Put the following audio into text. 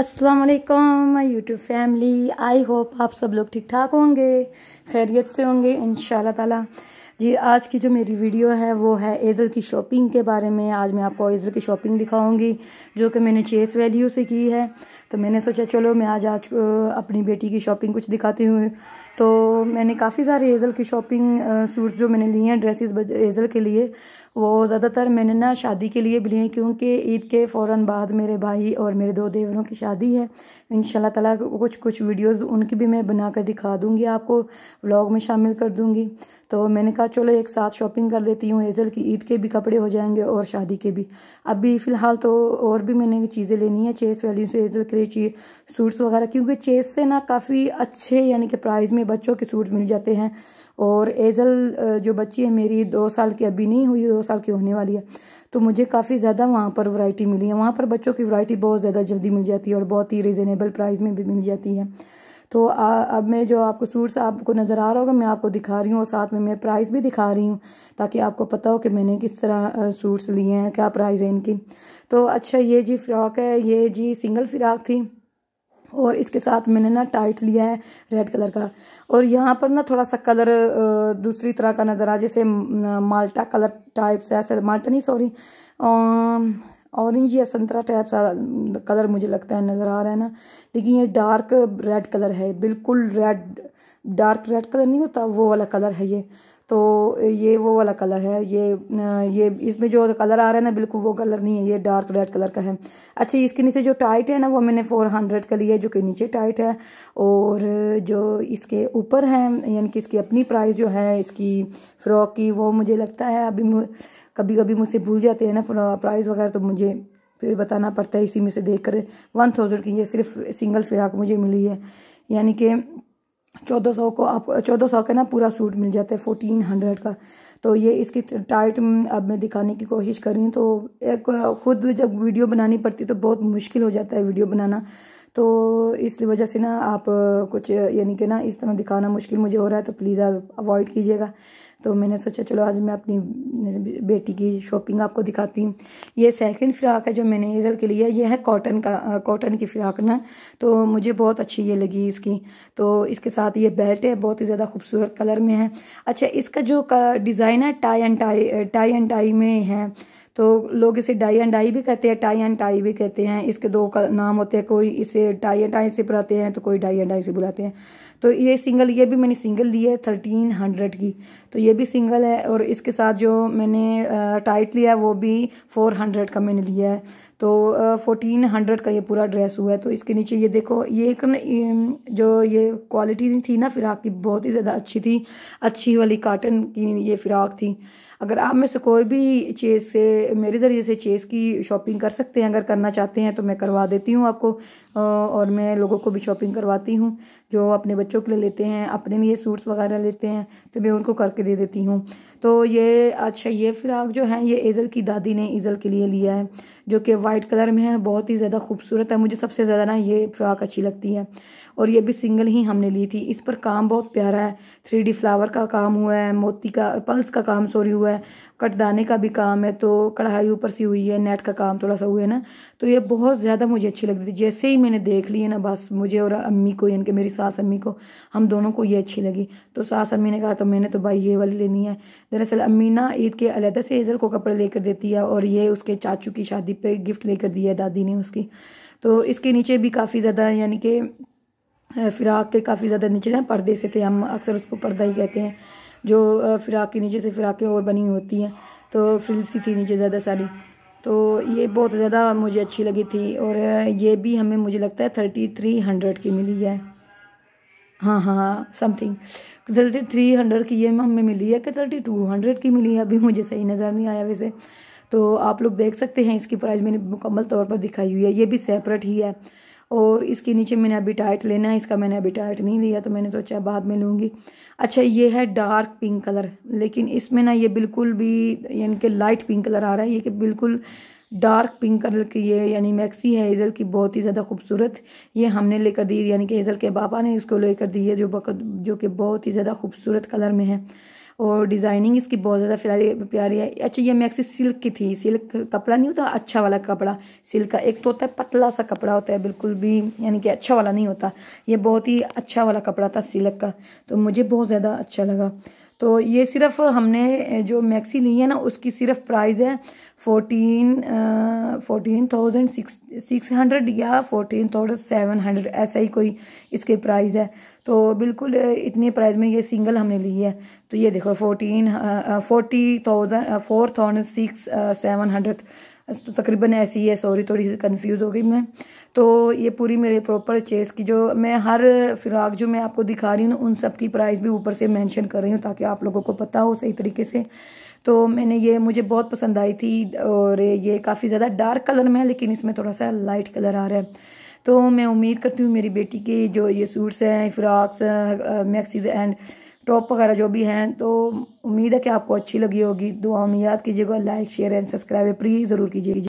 अस्सलाम वालेकुम my YouTube family I hope आप सब लोग ठीक ठाक होंगे खैरियत से होंगे इन ताला जी आज की जो मेरी वीडियो है वो है एज़ल की शॉपिंग के बारे में आज मैं आपको एज़ल की शॉपिंग दिखाऊंगी जो कि मैंने चेस वैल्यू से की है तो मैंने सोचा चलो मैं आज आज अपनी बेटी की शॉपिंग कुछ दिखाती हूँ तो मैंने काफ़ी सारे हेज़ल की शॉपिंग सूट्स जो मैंने लिए हैं ड्रेसेस हेज़ल के लिए वो ज़्यादातर मैंने ना शादी के लिए भी लिए क्योंकि ईद के फ़ौर बाद मेरे भाई और मेरे दो देवरों की शादी है इन ताला कुछ कुछ वीडियोस उनकी भी मैं बना कर दिखा दूँगी आपको व्लॉग में शामिल कर दूँगी तो मैंने कहा चलो एक साथ शॉपिंग कर देती हूँ हेज़ल की ईद के भी कपड़े हो जाएंगे और शादी के भी अभी फ़िलहाल तो और भी मैंने चीज़ें लेनी है चेस वैल्यू से हेज़ल के लिए सूट्स वगैरह क्योंकि चेस से ना काफ़ी अच्छे यानी कि प्राइज़ में में बच्चों के सूट मिल जाते हैं और एजल जो बच्ची है मेरी दो साल की अभी नहीं हुई दो साल की होने वाली है तो मुझे काफ़ी ज़्यादा वहाँ पर वैरायटी मिली है वहाँ पर बच्चों की वैरायटी बहुत ज़्यादा जल्दी मिल जाती है और बहुत ही रिजनेबल प्राइस में भी मिल जाती है तो आ, अब मैं जो आपको सूट्स आपको नज़र आ रहा होगा मैं आपको दिखा रही हूँ और साथ में मैं प्राइस भी दिखा रही हूँ ताकि आपको पता हो कि मैंने किस तरह सूट्स लिए हैं क्या प्राइस है इनकी तो अच्छा ये जी फ़्रॉक है ये जी सिंगल फ़िराक थी और इसके साथ मैंने ना टाइट लिया है रेड कलर का और यहाँ पर ना थोड़ा सा कलर दूसरी तरह का नज़र आ जैसे माल्टा कलर टाइप से ऐसे माल्टा नहीं सॉरी ऑरेंज या संतरा टाइप सा कलर मुझे लगता है नज़र आ रहा है ना लेकिन ये डार्क रेड कलर है बिल्कुल रेड डार्क रेड कलर नहीं होता वो वाला कलर है ये तो ये वो वाला कलर है ये ये इसमें जो कलर आ रहा है ना बिल्कुल वो कलर नहीं है ये डार्क रेड कलर का है अच्छा इसके नीचे जो टाइट है ना वो मैंने फोर हंड्रेड का लिया है जो कि नीचे टाइट है और जो इसके ऊपर है यानी कि इसकी अपनी प्राइस जो है इसकी फ़्रॉक की वो मुझे लगता है अभी कभी कभी मुझसे भूल जाते हैं ना प्राइस वगैरह तो मुझे फिर बताना पड़ता है इसी में से देख कर वन थाउजेंड की ये सिर्फ सिंगल फ़्राक मुझे मिली है यानी कि चौदह सौ को आप चौदह सौ का ना पूरा सूट मिल जाता है फोटीन हंड्रेड का तो ये इसकी टाइट अब मैं दिखाने की कोशिश कर रही हूँ तो एक खुद जब वीडियो बनानी पड़ती तो बहुत मुश्किल हो जाता है वीडियो बनाना तो इस वजह से ना आप कुछ यानी कि ना इस तरह दिखाना मुश्किल मुझे हो रहा है तो प्लीज़ आप अवॉइड कीजिएगा तो मैंने सोचा चलो आज मैं अपनी बेटी की शॉपिंग आपको दिखाती हूँ ये सेकंड फ़्राक है जो मैंने ईजल के लिए ये है कॉटन का कॉटन की फ़्राक ना तो मुझे बहुत अच्छी ये लगी इसकी तो इसके साथ ये बेल्ट है बहुत ही ज़्यादा खूबसूरत कलर में है अच्छा इसका जो डिज़ाइन है tie and tie tie and tie में है तो लोग इसे डाई एंड डाई भी कहते हैं टाई एंड टाई भी कहते हैं इसके दो नाम होते हैं कोई इसे टाई एंड टाई से बुलाते हैं तो कोई डाई एंड डाई से बुलाते हैं तो ये सिंगल ये भी मैंने सिंगल ली है थर्टीन हंड्रेड की तो ये भी सिंगल है और इसके साथ जो मैंने टाइट लिया है वो भी फोर हंड्रेड का मैंने लिया है तो फोर्टीन हंड्रेड का ये पूरा ड्रेस हुआ है तो इसके नीचे ये देखो ये एक जो ये क्वालिटी थी ना फिराक की बहुत ही ज़्यादा अच्छी थी अच्छी वाली काटन की ये फिराक थी अगर आप में से कोई भी चेज़ से मेरे ज़रिए से चेज़ की शॉपिंग कर सकते हैं अगर करना चाहते हैं तो मैं करवा देती हूँ आपको और मैं लोगों को भी शॉपिंग करवाती हूँ जो अपने बच्चों के लिए लेते हैं अपने लिए सूट्स वगैरह लेते हैं तो मैं उनको करके दे देती हूँ तो ये अच्छा ये फ़्राक जो है ये एजल की दादी ने एजल के लिए लिया है जो कि वाइट कलर में है बहुत ही ज़्यादा खूबसूरत है मुझे सबसे ज़्यादा ना ये फ़्राक अच्छी लगती है और ये भी सिंगल ही हमने ली थी इस पर काम बहुत प्यारा है थ्री डी फ्लावर का काम हुआ है मोती का पल्स का काम सॉरी हुआ है कटदाने का भी काम है तो कढ़ाई ऊपर सी हुई है नेट का काम थोड़ा सा हुआ है ना तो ये बहुत ज़्यादा मुझे अच्छी लगती थी जैसे ही मैंने देख ली है ना बस मुझे और अम्मी को यानी कि मेरी सास अम्मी को हम दोनों को ये अच्छी लगी तो सास अम्मी ने कहा तो मैंने तो भाई ये वाली लेनी है दरअसल अम्मी ना ईद के अलहदा से एजल को कपड़े लेकर देती है और ये उसके चाचू की शादी पर गिफ्ट लेकर दिया है दादी ने उसकी तो इसके नीचे भी काफ़ी ज़्यादा यानी कि फिराक के काफ़ी ज़्यादा नीचे ना पर्दे से थे हम अक्सर उसको पर्दा ही कहते हैं जो फ़िराक के नीचे से फ़िराकें और बनी होती हैं तो फ्रिल सी थी नीचे ज़्यादा सारी तो ये बहुत ज़्यादा मुझे अच्छी लगी थी और ये भी हमें मुझे लगता है थर्टी थ्री हंड्रेड की मिली है हाँ हाँ समथिंग हाँ, थर्टी थ्री हंड्रेड की ये हमें मिली है कि थर्टी टू हंड्रेड की मिली है अभी मुझे सही नज़र नहीं आया वैसे तो आप लोग देख सकते हैं इसकी प्राइस मैंने मुकम्मल तौर पर दिखाई हुई है ये भी सेपरेट ही है और इसके नीचे मैंने अभी टाइट लेना है इसका मैंने अभी टाइट नहीं लिया तो मैंने सोचा बाद में लूँगी अच्छा ये है डार्क पिंक कलर लेकिन इसमें ना ये बिल्कुल भी यानी कि लाइट पिंक कलर आ रहा है ये कि बिल्कुल डार्क पिंक कलर की ये यानी मैक्सी है हेज़ल की बहुत ही ज़्यादा खूबसूरत ये हमने लेकर दी यानी कि हेज़ल के पापा ने इसको लेकर दी है जो बक जो कि बहुत ही ज़्यादा खूबसूरत कलर में है और डिज़ाइनिंग इसकी बहुत ज़्यादा प्यारी प्यारी है अच्छा ये मैक्सी सिल्क की थी सिल्क कपड़ा नहीं होता अच्छा वाला कपड़ा सिल्क का एक तो होता है पतला सा कपड़ा होता है बिल्कुल भी यानी कि अच्छा वाला नहीं होता ये बहुत ही अच्छा वाला कपड़ा था सिल्क का तो मुझे बहुत ज़्यादा अच्छा लगा तो ये सिर्फ हमने जो मैक्सी ली है ना उसकी सिर्फ प्राइस है fourteen fourteen thousand six six hundred या फोर्टीन थाउजेंड सेवन हंड्रेड ऐसा ही कोई इसके प्राइस है तो बिल्कुल uh, इतने प्राइस में ये सिंगल हमने ली है तो ये देखो fourteen forty thousand four thousand six seven hundred तो तकरीबन ऐसी है सॉरी थोड़ी सी कन्फ्यूज़ हो गई मैं तो ये पूरी मेरे प्रॉपर चेस की जो मैं हर फ़िराक जो मैं आपको दिखा रही हूँ उन सब की प्राइस भी ऊपर से मेंशन कर रही हूँ ताकि आप लोगों को पता हो सही तरीके से तो मैंने ये मुझे बहुत पसंद आई थी और ये काफ़ी ज़्यादा डार्क कलर में है लेकिन इसमें थोड़ा सा लाइट कलर आ रहा है तो मैं उम्मीद करती हूँ मेरी बेटी के जो ये सूट्स हैं फ्राक्स मैक्सीज एंड टॉप वगैरह जो भी हैं तो उम्मीद है कि आपको अच्छी लगी होगी दुआ में याद कीजिएगा like share and subscribe please ज़रूर कीजिएगा